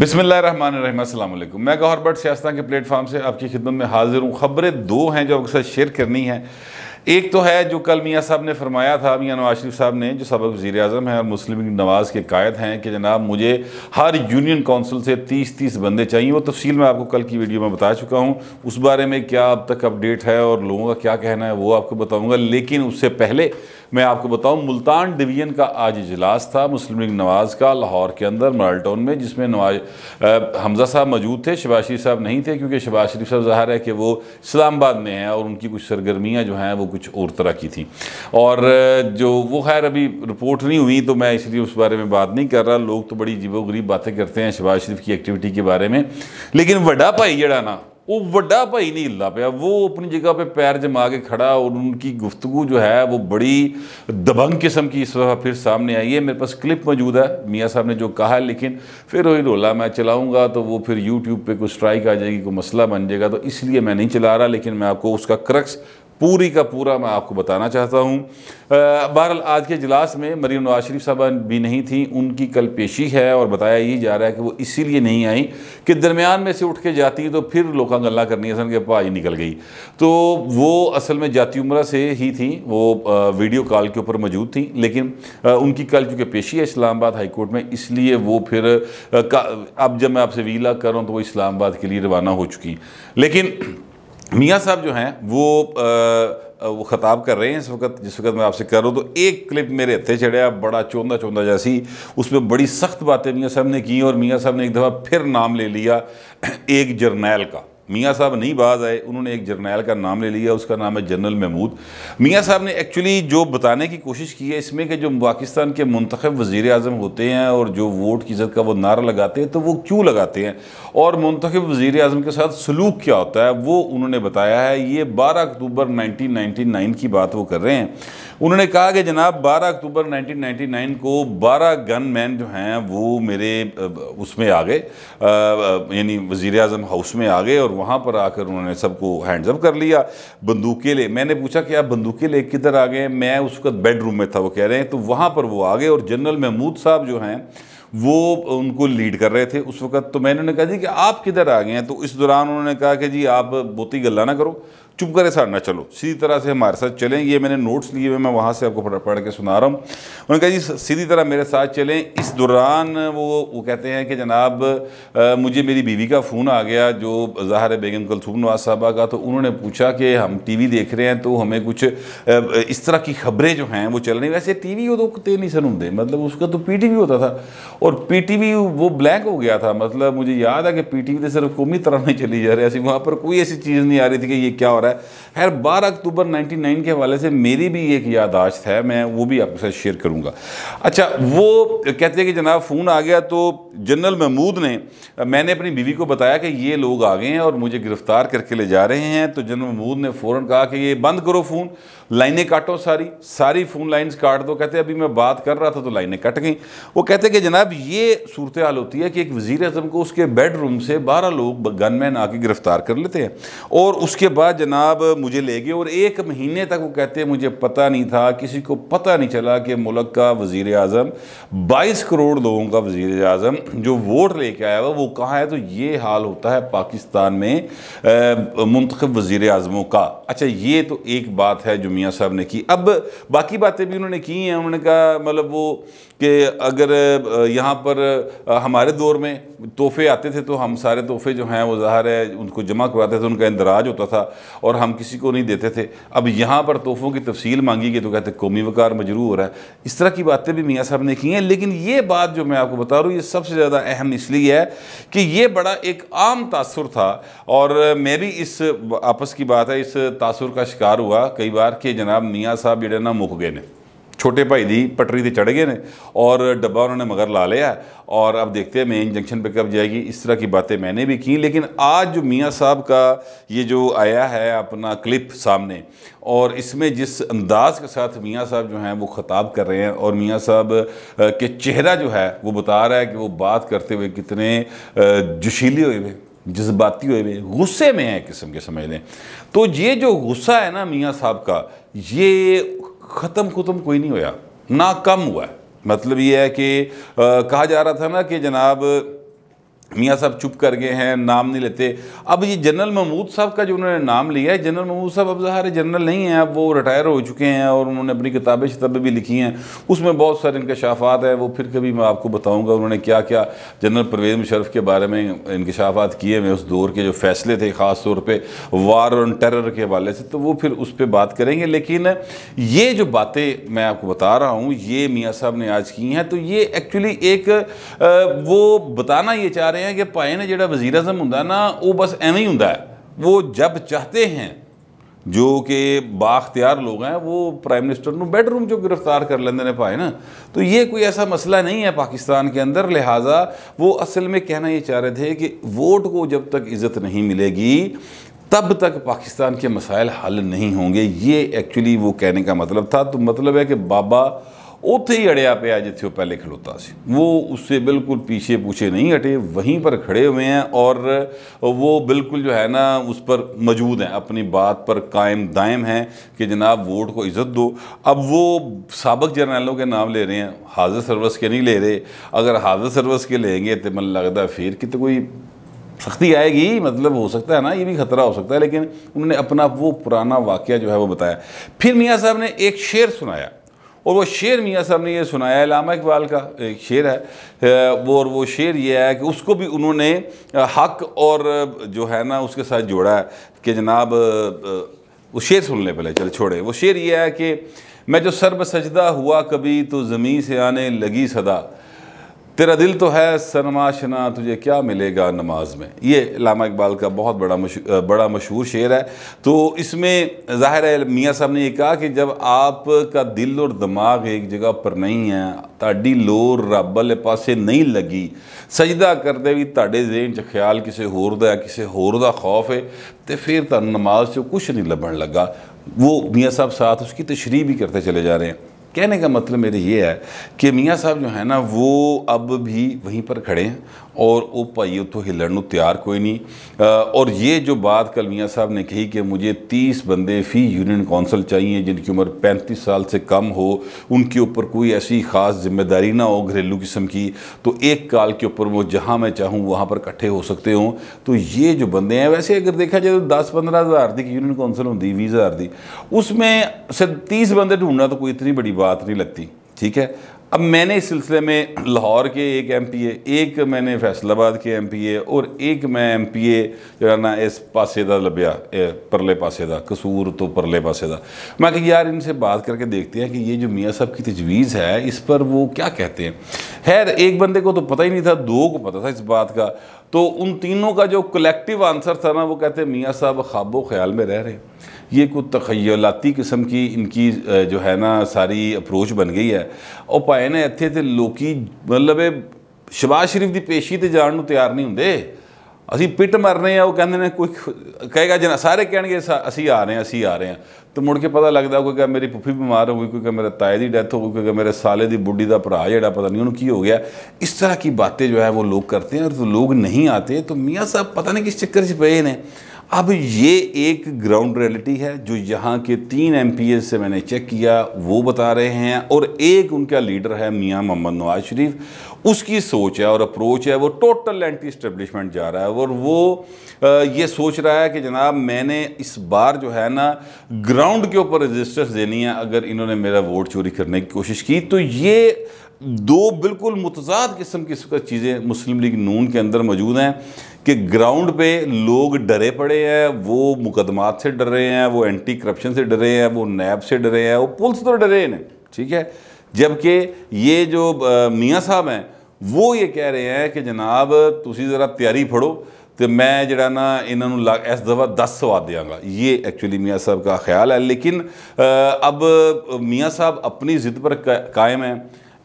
बिसमीम मैं गौहर भट्ट के प्लेटफार्म से आपकी खिदमत में हाजिर हूँ खबरें दो हैं जो आपके साथ शेयर करनी है एक तो है जो कल मियाँ साहब ने फरमाया था मियाँ नवाज शरीफ साहब ने जो सबक वज़ी अजम हैं और मुस्लिम नवाज़ के कायद हैं कि जनाब मुझे हर यूनियन कौंसिल से तीस तीस बंदे चाहिए वो तफसील मैं आपको कल की वीडियो में बता चुका हूँ उस बारे में क्या अब तक अपडेट है और लोगों का क्या कहना है वो आपको बताऊँगा लेकिन उससे पहले मैं आपको बताऊं मुल्तान डिवीज़न का आज इजलास था मुस्लिम लीग नवाज़ का लाहौर के अंदर टाउन में जिसमें नवाज हमजा साहब मौजूद थे शबाज शरीफ साहब नहीं थे क्योंकि शबाज शरीफ साहब ज़ाहिर है कि वो इस्लामाबाद में हैं और उनकी कुछ सरगर्मियाँ जो हैं वो कुछ और तरह की थी और जो वो खैर अभी रिपोर्ट नहीं हुई तो मैं इसलिए उस बारे में बात नहीं कर रहा लोग तो बड़ी जीबो गरीब बातें करते हैं शबाज शरीफ की एक्टिविटी के बारे में लेकिन वडा भाई जड़ा ना वो वड्डा भाई नहीं हिला पाया वो अपनी जगह पे पैर जमा के खड़ा और उनकी गुफ्तु जो है वो बड़ी दबंग किस्म की इस वक्त फिर सामने आई है मेरे पास क्लिप मौजूद है मियाँ साहब ने जो कहा है लेकिन फिर वही रोला मैं चलाऊँगा तो वो फिर यूट्यूब पर कुछ स्ट्राइक आ जाएगी कोई मसला बन जाएगा तो इसलिए मैं नहीं चला रहा लेकिन मैं आपको उसका क्रक्स पूरी का पूरा मैं आपको बताना चाहता हूँ बहरहाल आज के इजलास में मरीम नवाज शरीफ साहब भी नहीं थी उनकी कल पेशी है और बताया ये जा रहा है कि वो इसीलिए नहीं आई कि दरमियान में से उठ के जाती तो फिर लोग गल्ला करनी हसन के पाई निकल गई तो वो असल में जाती उम्र से ही थी वो वीडियो कॉल के ऊपर मौजूद थी लेकिन उनकी कल चूँकि पेशी है इस्लामाबाद हाईकोर्ट में इसलिए वो फिर अब जब मैं आपसे वीला कर रहा हूँ तो वो इस्लामाबाद के लिए रवाना हो चुकी लेकिन मियाँ साहब जो हैं वो आ, वो ख़ताब कर रहे हैं इस वक्त जिस वक्त मैं आपसे कर रहा हूँ तो एक क्लिप मेरे हथे चढ़ा बड़ा चौंदा चौंदा जैसी उसमें बड़ी सख्त बातें मियाँ साहब ने की और मियाँ साहब ने एक दफ़ा फिर नाम ले लिया एक जर्नैल का मियाँ साहब नहीं बाज आए उन्होंने एक जर्नैल का नाम ले लिया उसका नाम है जनरल महमूद मियाँ साहब ने एक्चुअली जो बताने की कोशिश की है इसमें कि जो पाकिस्तान के मंतखब वज़ी अजम होते हैं और जो वोट की इज़्ज़त का वो नारा लगाते हैं तो वो क्यों लगाते हैं और मंतखब वज़ी अजम के साथ सलूक क्या होता है वो उन्होंने बताया है ये बारह अक्टूबर नाइनटीन नाइन्टी नाइन की बात वो कर रहे हैं उन्होंने कहा कि जनाब 12 अक्टूबर 1999 को 12 गन मैन जो हैं वो मेरे उसमें आ गए यानी वज़ी अजम हाउस में आ गए और वहाँ पर आकर उन्होंने सबको हैंड्सअप कर लिया बंदूकें ले मैंने पूछा कि आप बंदूकें ले किधर आ गए मैं उस वक्त बेडरूम में था वो कह रहे हैं तो वहाँ पर वो आ गए और जनरल महमूद साहब जो हैं वो उनको लीड कर रहे थे उस वक्त तो मैंने उन्हें कहा जी कि आप किधर आ गए हैं तो इस दौरान उन्होंने कहा कि जी आप बोती गल्ला ना करो चुप करे साथ ना चलो सीधी तरह से हमारे साथ चलें ये मैंने नोट्स लिए हुए मैं वहाँ से आपको पढ़ के सुना रहा हूँ उन्होंने कहा जी सीधी तरह मेरे साथ चलें इस दौरान वो वो कहते हैं कि जनाब आ, मुझे मेरी बीवी का फ़ोन आ गया जो ज़ाहर बेगम कलसूम नवाज साहबा का तो उन्होंने पूछा कि हम टी वी देख रहे हैं तो हमें कुछ इस तरह की खबरें जो हैं वो चल रही वैसे टी वी तो ते नहीं सन मतलब उसका तो पी टी वी होता था और पी टी वी वो ब्लैक हो गया था मतलब मुझे याद है कि पी टी वी तो सिर्फ कौमी तरह नहीं चली जा रही ऐसी वहाँ पर कोई ऐसी चीज़ नहीं आ रही थी कि ये क्या हो रहा है है खैर बारह अक्टूबर 99 के हवाले से मेरी भी एक यादाश्त है मैं वो भी आपके साथ शेयर करूँगा अच्छा वो कहते हैं कि जनाब फ़ोन आ गया तो जनरल महमूद ने मैंने अपनी बीवी को बताया कि ये लोग आ गए हैं और मुझे गिरफ़्तार करके ले जा रहे हैं तो जनरल महमूद ने फ़ौर कहा कि ये बंद करो फ़ोन लाइनें काटो सारी सारी फ़ोन लाइन्स काट दो कहते अभी मैं बात कर रहा था तो लाइनें कट गई वो कहते कि जनाब ये सूरत हाल होती है कि एक वज़ी अजम को उसके बेडरूम से बारह लोग गनमैन आके गिरफ़्तार कर लेते हैं और उसके बाद जनाब मुझे ले गए और एक महीने तक वो कहते हैं मुझे पता नहीं था किसी को पता नहीं चला कि मुल्क का वज़ी अजम बाईस करोड़ लोगों का वज़ी अजम जो वोट लेके आया हुआ वो कहाँ है तो ये हाल होता है पाकिस्तान में मुंतखब वज़ी अजमों का अच्छा ये तो एक बात है जुम्मी मियाँ साहब ने की अब बाकी बातें भी उन्होंने की हैं उन्होंने कहा मतलब वो कि अगर यहाँ पर हमारे दौर में तोहफे आते थे तो हम सारे तोहफे जो हैं वो ज़ाहर है उनको जमा करवाते थे उनका इंदराज होता था और हम किसी को नहीं देते थे अब यहाँ पर तोहफ़ों की तफसील मांगी गई तो कहते कौमी वकार मजरू हो रहा है इस तरह की बातें भी मियाँ साहब ने की हैं लेकिन ये बात जो मैं आपको बता रहा हूँ ये सबसे ज़्यादा अहम इसलिए है कि ये बड़ा एक आम तासर था और मैं भी इस आपस की बात है इस तासर का शिकार हुआ कई बार कि जनाब मियाँ साहब ਸਾਹਿਬ ਜਿਹੜੇ ਨਾ गए हैं छोटे भाई दी पटरी से चढ़ गए हैं और डब्बा उन्होंने मगर ला लिया और अब देखते हैं मेन जंक्शन पे कब जाएगी इस तरह की बातें मैंने भी की लेकिन आज जो मियाँ साहब का ये जो आया है अपना क्लिप सामने और इसमें जिस अंदाज के साथ मियाँ साहब जो हैं वो ख़ताब कर रहे हैं और मियाँ साहब के चेहरा जो है वो बता रहा है कि वो बात करते हुए कितने जोशीले हुए हुए जज्बाती हुए हुए गुस्से में है किस्म के समझ लें तो ये जो गुस्सा है ना मियाँ साहब का ये ख़त्म खुतम कोई नहीं हुआ ना कम हुआ है मतलब ये है कि आ, कहा जा रहा था ना कि जनाब मियाँ साहब चुप कर गए हैं नाम नहीं लेते अब ये जनरल महमूद साहब का जो उन्होंने नाम लिया है जनरल महमूद साहब अब ज़ाहिर जनरल नहीं हैं अब वो रिटायर हो चुके हैं और उन्होंने अपनी किताबें शताबें भी लिखी हैं उसमें बहुत सारे इंकशाफात हैं वो फिर कभी मैं आपको बताऊँगा उन्होंने क्या क्या जनरल परवेज मुशरफ के बारे में इंकशाफात किए हुए उस दौर के जो फैसले थे ख़ास तौर पर वार और टेरर के हवाले से तो वो फिर उस पर बात करेंगे लेकिन ये जो बातें मैं आपको बता रहा हूँ ये मियाँ साहब ने आज की हैं तो ये एक्चुअली एक वो बताना ये चाह रहे रहे हैं कि भाई ने जोड़ा वजीर अजम हों ना वो बस एवें ही हों वो जब चाहते हैं जो कि बाख्तियार लोग हैं वो प्राइम मिनिस्टर को बैडरूम चो गिरफ्तार कर लेंगे ने भाई ना तो ये कोई ऐसा मसला नहीं है पाकिस्तान के अंदर लिहाजा वो असल में कहना ये चाह रहे थे कि वोट को जब तक इज़्ज़त नहीं मिलेगी तब तक पाकिस्तान के मसाइल हल नहीं होंगे ये एक्चुअली वो कहने का मतलब था तो मतलब है कि बाबा ਉੱਥੇ ही ਅੜਿਆ ਪਿਆ जिते वो पहले खलोता से वो उससे बिल्कुल पीछे पूछे नहीं हटे वहीं पर खड़े हुए हैं और वो बिल्कुल जो है ना उस पर मौजूद हैं अपनी बात पर कायम दायम हैं कि जनाब वोट को इज़्ज़त दो अब वो सबक जर्नैलों के नाम ले रहे हैं हाजिर सर्विस के नहीं ले रहे अगर हाजिर सर्विस के लेंगे तो मन लगता फिर कि तो कोई सख्ती आएगी मतलब हो सकता है ना ये भी खतरा हो सकता है लेकिन उन्होंने अपना वो पुराना वाक़ जो है वो बताया फिर मियाँ साहब ने एक शेर सुनाया और वो शेर मियाँ साहब ने ये सुनाया है लामा इकबाल का एक शेर है वो और वो शेर ये है कि उसको भी उन्होंने हक और जो है ना उसके साथ जोड़ा है कि जनाब वो शेर सुन ले पहले चल छोड़े वो शेर ये है कि मैं जो सरब सजदा हुआ कभी तो ज़मीन से आने लगी सदा तेरा दिल तो है सनमाशना तुझे क्या मिलेगा नमाज में ये लामा इकबाल का बहुत बड़ा मशहूर बड़ा मशहूर शेर है तो इसमें ज़ाहिर है मियाँ साहब ने ये कहा कि जब आपका दिल और दिमाग एक जगह पर नहीं है ताडी लोर रब ਵਾਲੇ ਪਾਸੇ नहीं लगी सजदा करते भी ताडे जेन च ख्याल किसी होर ਦਾ ਹੈ ਕਿਸੇ ਹੋਰ ਦਾ ਖੌਫ ਹੈ ਤੇ ਫਿਰ ਤੁਹਾਨੂੰ ਨਮਾਜ਼ 'ਚ ਕੁਝ वो मियाँ साहब साथ उसकी तशरी भी करते चले जा रहे हैं कहने का मतलब मेरे ये है कि मियाँ साहब जो है ना वो अब भी वहीं पर खड़े हैं और वो भाई तो हिलण तैयार कोई नहीं और ये जो बात कल मियाँ साहब ने कही कि मुझे तीस बंदे फ़ी यूनियन कौंसल चाहिए जिनकी उम्र पैंतीस साल से कम हो उनके ऊपर कोई ऐसी ख़ास जिम्मेदारी ना हो घरेलू किस्म की तो एक काल के ऊपर वो जहाँ मैं चाहूँ वहाँ पर इकट्ठे हो सकते हों तो ये जो बंदे हैं वैसे अगर देखा जाए तो दस पंद्रह हज़ार की यूनियन कौंसल होती बीस हज़ार दी उसमें से तीस बंदे ढूंढना तो कोई इतनी बड़ी बात नहीं लगती ठीक है अब मैंने इस सिलसिले में लाहौर के एक एम पी ए एक मैंने फैसलाबाद के एम पी ए और एक मैं एम पी ए है ना इस पासे का लभ्या परले पासे का कसूर तो परले पासे का मैं कि यार इनसे बात करके देखते हैं कि ये जो मियाँ साहब की तजवीज़ है इस पर वो क्या कहते हैं खैर एक बंदे को तो पता ही नहीं था दो को पता था इस बात का तो उन तीनों का जो कलेक्टिव आंसर था ना वो कहते हैं मियाँ साहब ख्वाबो ख्याल में रह रहे हैं ਇਹ ਕੋ तखयलाती ਕਿਸਮ ਕੀ ਇਨਕੀ ਜੋ ਹੈ ਨਾ ਸਾਰੀ ਅਪਰੋਚ ਬਣ ਗਈ ਹੈ ਉਹ ਪਾਏ ਨੇ ਇੱਥੇ ਤੇ ਲੋਕੀ ਮਤਲਬ ਇਹ ਸ਼ਰੀਫ ਦੀ ਪੇਸ਼ੀ ਤੇ ਜਾਣ ਨੂੰ ਤਿਆਰ ਨਹੀਂ ਹੁੰਦੇ ਅਸੀਂ ਪਿੱਟ ਮਰਨੇ ਆ ਉਹ ਕਹਿੰਦੇ ਨੇ ਕੋਈ ਕਹੇਗਾ ਜਨਾ ਸਾਰੇ ਕਹਿਣਗੇ ਅਸੀਂ ਆ ਰਹੇ ਆ ਅਸੀਂ ਆ ਰਹੇ ਆ ਤੇ ਮੁੜ ਕੇ ਪਤਾ ਲੱਗਦਾ ਕੋਈ ਕਹੇ ਮੇਰੀ ਪੁੱਫੀ ਬਿਮਾਰ ਹੋ ਗਈ ਕੋਈ ਕਹੇ ਮੇਰੇ ਤਾਏ ਦੀ ਡੈਥ ਹੋ ਗਈ ਕੋਈ ਕਹੇ ਮੇਰੇ ਸਾਲੇ ਦੀ ਬੁੱਢੀ ਦਾ ਭਰਾ ਜਿਹੜਾ ਪਤਾ ਨਹੀਂ ਉਹਨੂੰ ਕੀ ਹੋ ਗਿਆ ਇਸ ਤਰ੍ਹਾਂ ਕੀ ਬਾतें ਜੋ ਹੈ ਉਹ ਲੋਕ करते हैं ਤੇ ਲੋਕ ਨਹੀਂ ਆਤੇ आते ਮੀਆਂ ਸਾਹਿਬ ਪਤਾ ਨਹੀਂ ਕਿਸ ਚੱਕਰ 'ਚ ਪਏ ਨੇ अब ये एक ग्राउंड रियलिटी है जो यहाँ के तीन एम से मैंने चेक किया वो बता रहे हैं और एक उनका लीडर है मियाँ मोहम्मद नवाज शरीफ उसकी सोच है और अप्रोच है वो टोटल एंटी इस्टेब्लिशमेंट जा रहा है और वो ये सोच रहा है कि जनाब मैंने इस बार जो है ना ग्राउंड के ऊपर रजिस्टर्स देनी है अगर इन्होंने मेरा वोट चोरी करने की कोशिश की तो ये दो बिल्कुल मुतजाद किस्म की चीज़ें मुस्लिम लीग नून के अंदर मौजूद हैं कि ग्राउंड पे लोग डरे पड़े हैं वो मुकदमात से डर रहे हैं वो एंटी करप्शन से डरे हैं वो नैब से डरे हैं वो पुलिस तो डरे हैं ठीक है जबकि ये जो मियाँ साहब हैं वो ये कह रहे हैं कि जनाब तुम ज़रा तैयारी फड़ो तो मैं जरा ना इन्हों इस दफा दस सवाद देंगा ये एक्चुअली मियाँ साहब का ख्याल है लेकिन अब मियाँ साहब अपनी जिद पर कायम है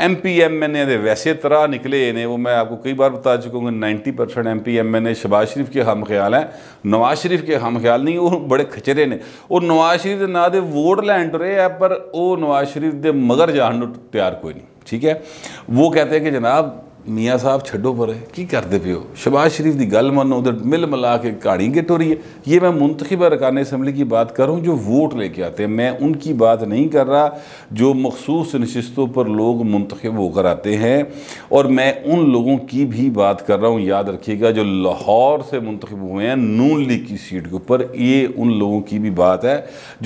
M P M N A वैसे तरह निकले ने वो मैं आपको कई बार बता चुका हूँ ninety percent M P M N A Shahbaz Sharif के हम ख्याल हैं नवाज शरीफ के हम ख्याल नहीं वो बड़े खचरे ने और नवाज शरीफ के ना दे वोट लैन टुरे है पर नवाज शरीफ के मगर जान तैयार कोई नहीं ठीक है वो कहते हैं कि जनाब साहब छडो पर ਪਰੇ करते पे हो शबाज़ शरीफ की गल मनो उधर मिल मिला के कहानी गिट हो रही है ये मैं मुंतखब अरकान असम्बली की बात कर रहा हूँ जो वोट लेके आते हैं मैं उनकी बात नहीं कर रहा जो मखसूस नशस्तों पर लोग मुंतखब होकर आते हैं और मैं उन लोगों की भी बात कर रहा हूँ याद रखिएगा जो लाहौर से मुंतखब हुए हैं नून लीग की सीट के ऊपर ये उन लोगों की भी बात है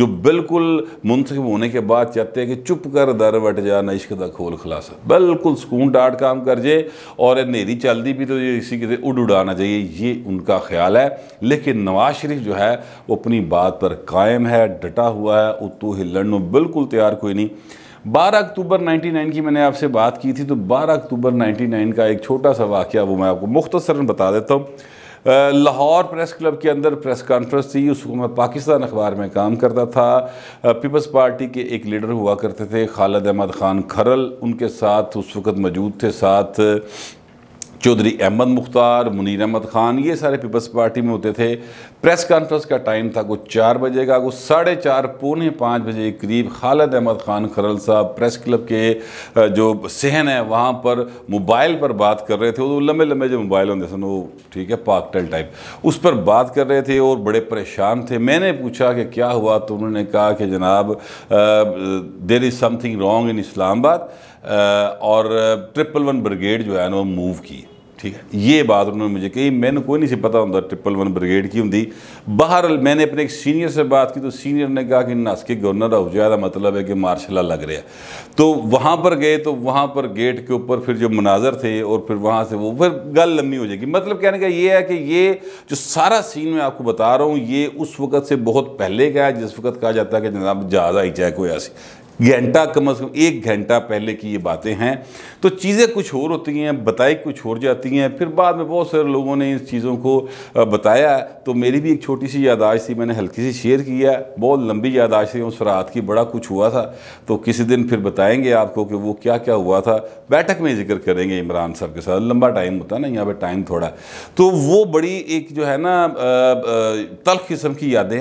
जो बिल्कुल मुंतखब होने के बाद चाहते हैं कि चुप कर दर बट जा नश्क दा खोल खलासा बिल्कुल सुकून डाट काम कर जे और हनेरी चलती भी तो ये इसी किसी उड़ उड़ाना चाहिए ये उनका ख्याल है लेकिन नवाज शरीफ जो है वो अपनी बात पर कायम है डटा हुआ है उत्तू हिलन बिल्कुल तैयार कोई नहीं 12 अक्टूबर 99 की मैंने आपसे बात की थी तो 12 अक्टूबर 99 का एक छोटा सा वाक़ वो मैं आपको मुख्तसरा बता देता हूँ लाहौर प्रेस क्लब के अंदर प्रेस कॉन्फ्रेंस थी उसको मैं पाकिस्तान अखबार में काम करता था पीपल्स पार्टी के एक लीडर हुआ करते थे खालद अहमद ख़ान खरल उनके साथ उस वक़्त मौजूद थे साथ चौधरी अहमद मुख्तार मुनीर अहमद ख़ान ये सारे पीपल्स पार्टी में होते थे प्रेस कॉन्फ्रेंस का टाइम था कुछ चार बजे का कुछ साढ़े चार पौने पाँच बजे के करीब खालद अहमद ख़ान खरल साहब प्रेस क्लब के जो सहन है वहाँ पर मोबाइल पर बात कर रहे थे वो लम्बे लम्बे जो मोबाइल होते सन वो ठीक है पाकटल टाइप उस पर बात कर रहे थे और बड़े परेशान थे मैंने पूछा कि क्या हुआ तो उन्होंने कहा कि जनाब there is something wrong in Islamabad और ट्रिपल वन ब्रिगेड जो है ना वो मूव की ठीक है ये बात उन्होंने मुझे कही मैंने कोई नहीं से पता होता ट्रिपल वन ब्रिगेड की होंगी बाहर मैंने अपने एक सीनियर से बात की तो सीनियर ने कहा कि नस के गवर्नर ऑफ ज़्यादा मतलब है कि मार्शल लग रहा है तो वहाँ पर गए तो वहाँ पर गेट के ऊपर फिर जो मनाजर थे और फिर वहाँ से वो फिर गल लंबी हो जाएगी मतलब कहने का ये है कि ये जो सारा सीन मैं आपको बता रहा हूँ ये उस वक़्त से बहुत पहले का है जिस वक्त कहा जाता है कि जनाब जहाज़ आई कोई ऐसी घंटा कम अज़ कम एक घंटा पहले की ये बातें हैं तो चीज़ें कुछ और होती हैं बताई कुछ और जाती हैं फिर बाद में बहुत सारे लोगों ने इन चीज़ों को बताया तो मेरी भी एक छोटी सी यादाश्त थी मैंने हल्की सी शेयर किया बहुत लंबी यादाश्त थी उस रात की बड़ा कुछ हुआ था तो किसी दिन फिर बताएंगे आपको कि वो क्या क्या हुआ था बैठक में जिक्र करेंगे इमरान साहब के साथ लंबा टाइम होता है ना यहाँ पर टाइम थोड़ा तो वो बड़ी एक जो है ना तल्ख किस्म की यादें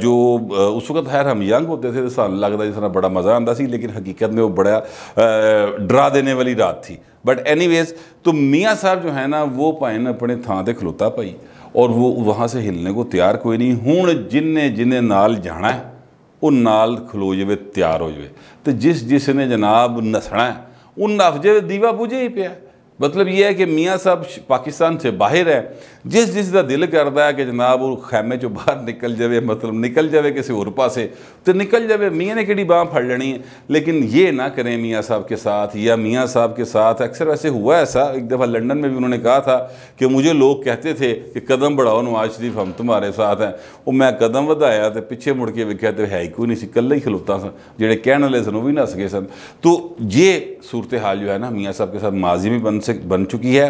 जो उस वक्त खैर हम यंग होते थे जैसा तो लग रहा जिस तरह बड़ा मज़ा आता सी लेकिन हकीकत में वो बड़ा डरा देने वाली रात थी बट एनी तो मियाँ साहब जो है ना वो ने अपने थां पर खलोता पाई और वो वहाँ से हिलने को तैयार कोई नहीं हूँ जिन्हें जिन्हें नाल जाना है ਉਹ ਨਾਲ जाए ਜਾਵੇ ਤਿਆਰ ਹੋ ਜਾਵੇ ਤੇ ਜਿਸ ਜਿਸ ਨੇ ਜਨਾਬ ਨਸਣਾ ਉਹਨਾਂ ਅਫਜੇ ਦੀਵਾ ਬੁਝੇ ਹੀ ਪਿਆ मतलब ये है कि मियाँ साहब पाकिस्तान से बाहर है जिस जिस का दिल करता है कि जनाब वो खैमे चो बाहर निकल जाए मतलब निकल जाए किसी और पास तो निकल जाए मियाँ ने कि बाह फड़ लेनी है लेकिन ये ना करें मियाँ साहब के साथ या मियाँ साहब के साथ अक्सर वैसे हुआ ऐसा एक दफ़ा लंडन में भी उन्होंने कहा था कि मुझे लोग कहते थे कि कदम बढ़ाओ नवाज शरीफ हम तुम्हारे साथ हैं और मैं कदम बधाया तो पिछे मुड़ के वेख्या तो है ही कोई नहीं कल ही खलोता सन जे कहने वाले सन वो भी नस गए सन तो ये सूरत हाल जो है ना मियाँ साहब के साथ माजी भी बन सके बन चुकी है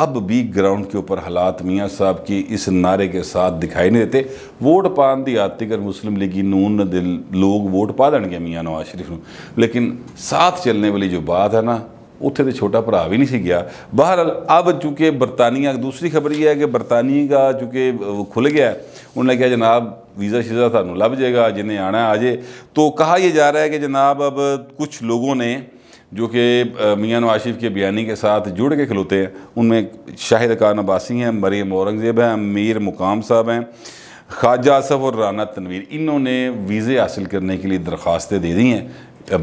अब भी ग्राउंड के ऊपर हालात मियाँ साहब की इस नारे के साथ दिखाई नहीं देते वोट पान दी आतिकर मुस्लिम लीग नून दिल लोग वोट पा देंगे मियाँ नवाज शरीफ न लेकिन साथ चलने वाली जो बात है ना ਉੱਥੇ तो छोटा भरा भी नहीं गया बहर अब ਅਬ बरतानिया दूसरी खबर ਖਬਰ है कि ਕਿ का ਦਾ खुल गया ਗਿਆ उन्होंने कहा जनाब वीज़ा शीज़ा थानू लभ जाएगा जिन्हें आना आ जाए तो कहा यह जा रहा है कि जनाब अब कुछ लोगों ने जो कि मियाँ आशिफ़ के बयानी के साथ जुड़ के खलूते हैं उनमें शाहिद खान अब्बासी हैं मरीम औरंगज़ेब हैं मीर मुकाम साहब हैं ख्वाजा आसफ़ और राना तनवीर इन्होंने वीज़े हासिल करने के लिए दरख्वास्तें दे दी हैं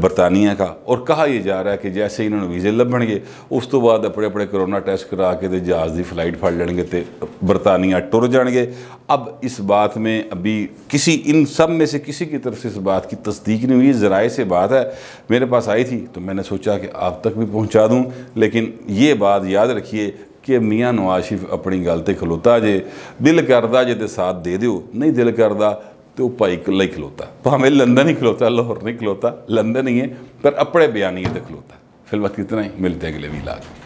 ਬਰਤਾਨੀਆ ਦਾ ਔਰ ਕਹਾ ਇਹ ਜਾ ਰਿਹਾ ਕਿ ਜੈਸੇ ਇਹਨਾਂ ਨੂੰ ਵੀਜ਼ੇ ਲੱਭਣਗੇ ਉਸ ਤੋਂ ਬਾਅਦ ਆਪਣੇ ਆਪਣੇ ਕਰੋਨਾ ਟੈਸਟ ਕਰਾ ਕੇ ਤੇ ਜਹਾਜ਼ ਦੀ ਫਲਾਈਟ ਫੜ ਲੈਣਗੇ ਤੇ ਬਰਤਾਨੀਆ ਟੁਰ ਜਾਣਗੇ ਅਬ ਇਸ ਬਾਤ ਮੇ ਅਭੀ ਕਿਸੇ ਇਨ ਸਭ ਮੇ ਸੇ ਕਿਸੇ ਕੀ ਤਰਫ ਸੇ ਇਸ ਬਾਤ ਕੀ ਤਸਦੀਕ ਨਹੀਂ ਹੋਈ ज़राए ਸੇ ਬਾਤ ਹੈ ਮੇਰੇ ਪਾਸ ਆਈ ਥੀ ਤੋ ਮੈਨੇ ਸੋਚਾ ਕਿ ਆਪ ਤੱਕ ਵੀ ਪਹੁੰਚਾ ਦੂੰ ਲੇਕਿਨ ਇਹ ਬਾਤ ਯਾਦ रखिए ਕਿ ਮੀਆਂ ਨਵਾਸ਼ਿਫ ਆਪਣੀ ਗੱਲ ਤੇ ਖਲੋਤਾ ਜੇ ਦਿਲ ਕਰਦਾ ਜੇ ਤੇ ਸਾਥ ਦੇ ਦਿਓ ਨਹੀਂ ਦਿਲ ਕਰਦਾ तो भाई ही खलोता भावें लंदन ही खलोता लाहौर नहीं खलोता लंदन ही है पर अपने बयान ही फिर फिलबत कितना ही मिलते अगले भी में